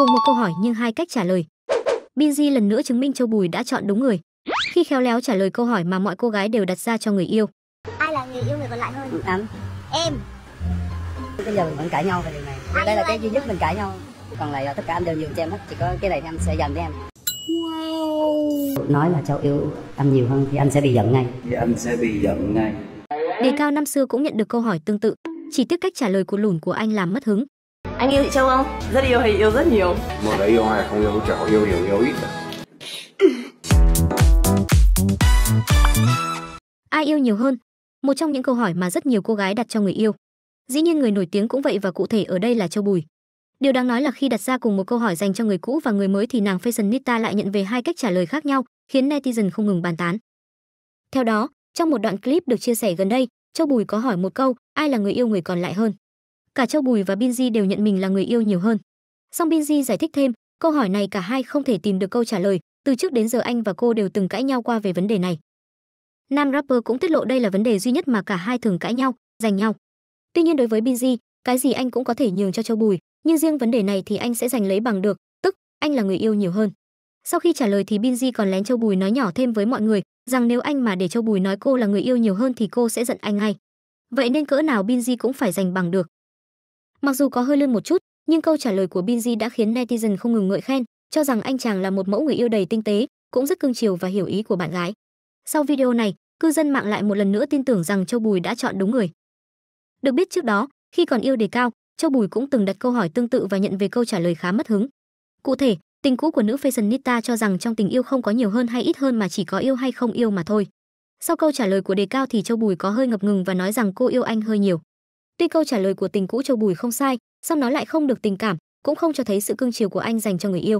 Cùng một câu hỏi nhưng hai cách trả lời. Binz lần nữa chứng minh Châu Bùi đã chọn đúng người. Khi khéo léo trả lời câu hỏi mà mọi cô gái đều đặt ra cho người yêu. Ai là người yêu người còn lại hơn? Ừ, anh. Em. Bây giờ mình vẫn cãi nhau về điều này. Ai Đây là cái duy nhất mình cãi nhau. Còn lại là tất cả anh đều nhường cho em hết. Chỉ có cái này thì anh sẽ dành với em. Wow. Nói là cháu yêu anh nhiều hơn thì anh sẽ bị giận ngay. Thì anh sẽ bị giận ngay. Đề cao năm xưa cũng nhận được câu hỏi tương tự. Chỉ tiếc cách trả lời của lùn của anh làm mất hứng. Anh yêu chị Châu không? Rất yêu hay yêu rất nhiều? Một là yêu hay không yêu, chẳng yêu nhiều yêu ít Ai yêu nhiều hơn? Một trong những câu hỏi mà rất nhiều cô gái đặt cho người yêu. Dĩ nhiên người nổi tiếng cũng vậy và cụ thể ở đây là Châu Bùi. Điều đáng nói là khi đặt ra cùng một câu hỏi dành cho người cũ và người mới thì nàng fashionista lại nhận về hai cách trả lời khác nhau, khiến netizen không ngừng bàn tán. Theo đó, trong một đoạn clip được chia sẻ gần đây, Châu Bùi có hỏi một câu, ai là người yêu người còn lại hơn? cả Châu Bùi và Binzi đều nhận mình là người yêu nhiều hơn. Song Binzi giải thích thêm, câu hỏi này cả hai không thể tìm được câu trả lời, từ trước đến giờ anh và cô đều từng cãi nhau qua về vấn đề này. Nam rapper cũng tiết lộ đây là vấn đề duy nhất mà cả hai thường cãi nhau, giành nhau. Tuy nhiên đối với Binzi, cái gì anh cũng có thể nhường cho Châu Bùi, nhưng riêng vấn đề này thì anh sẽ giành lấy bằng được, tức anh là người yêu nhiều hơn. Sau khi trả lời thì Binzi còn lén Châu Bùi nói nhỏ thêm với mọi người rằng nếu anh mà để Châu Bùi nói cô là người yêu nhiều hơn thì cô sẽ giận anh ngay. Vậy nên cỡ nào Binzi cũng phải giành bằng được. Mặc dù có hơi lươn một chút, nhưng câu trả lời của Binzy đã khiến netizen không ngừng ngợi khen, cho rằng anh chàng là một mẫu người yêu đầy tinh tế, cũng rất cưng chiều và hiểu ý của bạn gái. Sau video này, cư dân mạng lại một lần nữa tin tưởng rằng Châu Bùi đã chọn đúng người. Được biết trước đó, khi còn yêu đề cao, Châu Bùi cũng từng đặt câu hỏi tương tự và nhận về câu trả lời khá mất hứng. Cụ thể, tình cũ của nữ fashionista cho rằng trong tình yêu không có nhiều hơn hay ít hơn mà chỉ có yêu hay không yêu mà thôi. Sau câu trả lời của đề cao thì Châu Bùi có hơi ngập ngừng và nói rằng cô yêu anh hơi nhiều. Tuy câu trả lời của tình cũ Châu Bùi không sai, song nó lại không được tình cảm, cũng không cho thấy sự cưng chiều của anh dành cho người yêu.